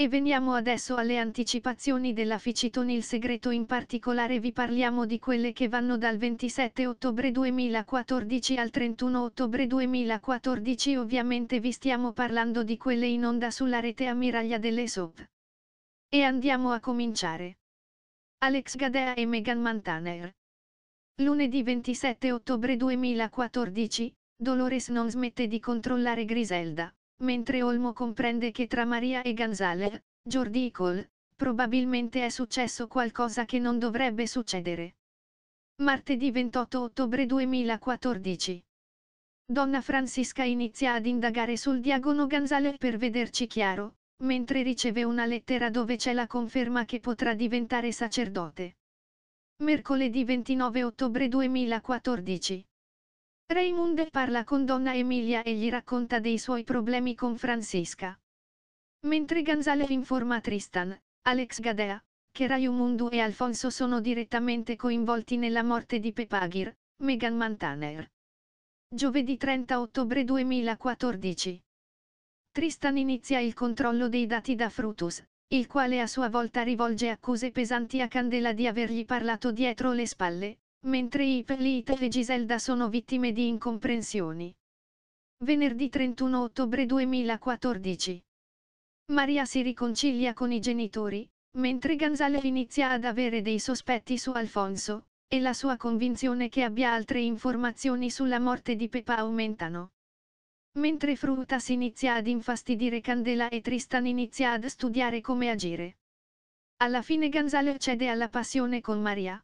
E veniamo adesso alle anticipazioni della Ficiton il segreto in particolare vi parliamo di quelle che vanno dal 27 ottobre 2014 al 31 ottobre 2014 ovviamente vi stiamo parlando di quelle in onda sulla rete ammiraglia delle SOP. E andiamo a cominciare. Alex Gadea e Megan Mantaner. Lunedì 27 ottobre 2014, Dolores non smette di controllare Griselda mentre Olmo comprende che tra Maria e Gonzalez, Jordi Cole, probabilmente è successo qualcosa che non dovrebbe succedere. Martedì 28 ottobre 2014. Donna Francisca inizia ad indagare sul diagono Gonzalez per vederci chiaro, mentre riceve una lettera dove c'è la conferma che potrà diventare sacerdote. Mercoledì 29 ottobre 2014. Raymond parla con Donna Emilia e gli racconta dei suoi problemi con Francesca. Mentre Gonzalez informa Tristan, Alex Gadea, che Raimundu e Alfonso sono direttamente coinvolti nella morte di Pepagir, Megan Mantaner. Giovedì 30 ottobre 2014. Tristan inizia il controllo dei dati da Frutus, il quale a sua volta rivolge accuse pesanti a Candela di avergli parlato dietro le spalle, mentre i Ippolita e Giselda sono vittime di incomprensioni. Venerdì 31 ottobre 2014. Maria si riconcilia con i genitori, mentre Gonzalez inizia ad avere dei sospetti su Alfonso, e la sua convinzione che abbia altre informazioni sulla morte di Pepa aumentano. Mentre Frutas inizia ad infastidire Candela e Tristan inizia ad studiare come agire. Alla fine Gonzalez cede alla passione con Maria,